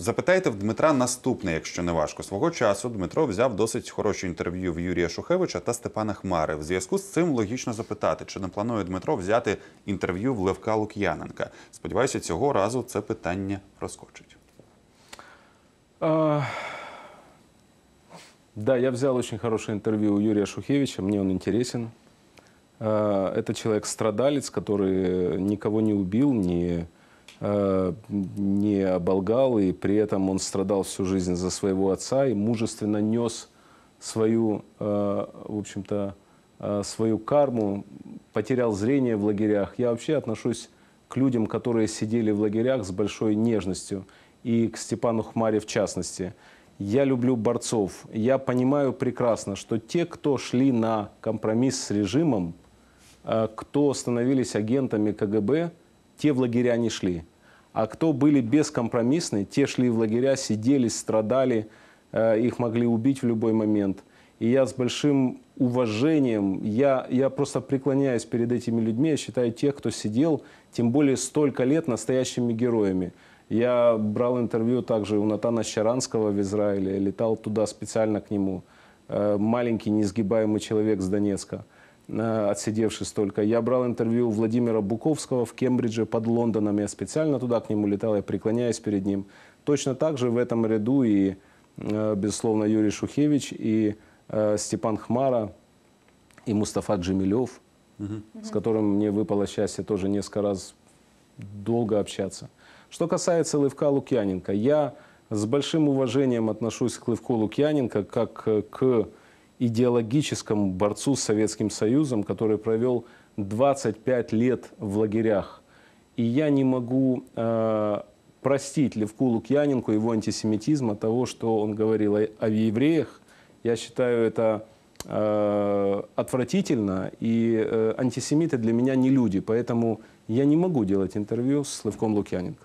Запитайте в Дмитра наступне, якщо не важко. Свого часу Дмитро взяв досить хороше інтерв'ю в Юрія Шухевича та Степана Хмари. В зв'язку з цим логічно запитати, чи не планує Дмитро взяти інтерв'ю в Левка Лук'яненка. Сподіваюся, цього разу це питання розкочить. А... Да, я взяв очень хороше інтерв'ю у Юрія Шухевича, мне он интересен. Это чоловік-страдалець, який нікого не вбив, не... Ни Э, не оболгал, и при этом он страдал всю жизнь за своего отца и мужественно нес свою, э, в общем-то, э, свою карму, потерял зрение в лагерях. Я вообще отношусь к людям, которые сидели в лагерях с большой нежностью, и к Степану Хмаре в частности. Я люблю борцов. Я понимаю прекрасно, что те, кто шли на компромисс с режимом, кто становились агентами КГБ – те в лагеря не шли. А кто были бескомпромиссны, те шли в лагеря, сидели, страдали, э, их могли убить в любой момент. И я с большим уважением, я, я просто преклоняюсь перед этими людьми, я считаю тех, кто сидел, тем более столько лет, настоящими героями. Я брал интервью также у Натана Щаранского в Израиле, летал туда специально к нему. Э, маленький, неизгибаемый человек с Донецка – Э, отсидевший столько. Я брал интервью Владимира Буковского в Кембридже под Лондоном. Я специально туда к нему летал, я преклоняюсь перед ним. Точно так же в этом ряду и, э, безусловно, Юрий Шухевич, и э, Степан Хмара, и Мустафа Джемилев, угу. с которым мне выпало счастье тоже несколько раз долго общаться. Что касается Лывка Лукьяненко, я с большим уважением отношусь к Лывку Лукьяненко как к идеологическому борцу с Советским Союзом, который провел 25 лет в лагерях. И я не могу э, простить Левку Лукьяненко его антисемитизма, того, что он говорил о, о евреях. Я считаю это э, отвратительно, и э, антисемиты для меня не люди, поэтому я не могу делать интервью с Левком Лукьяненко.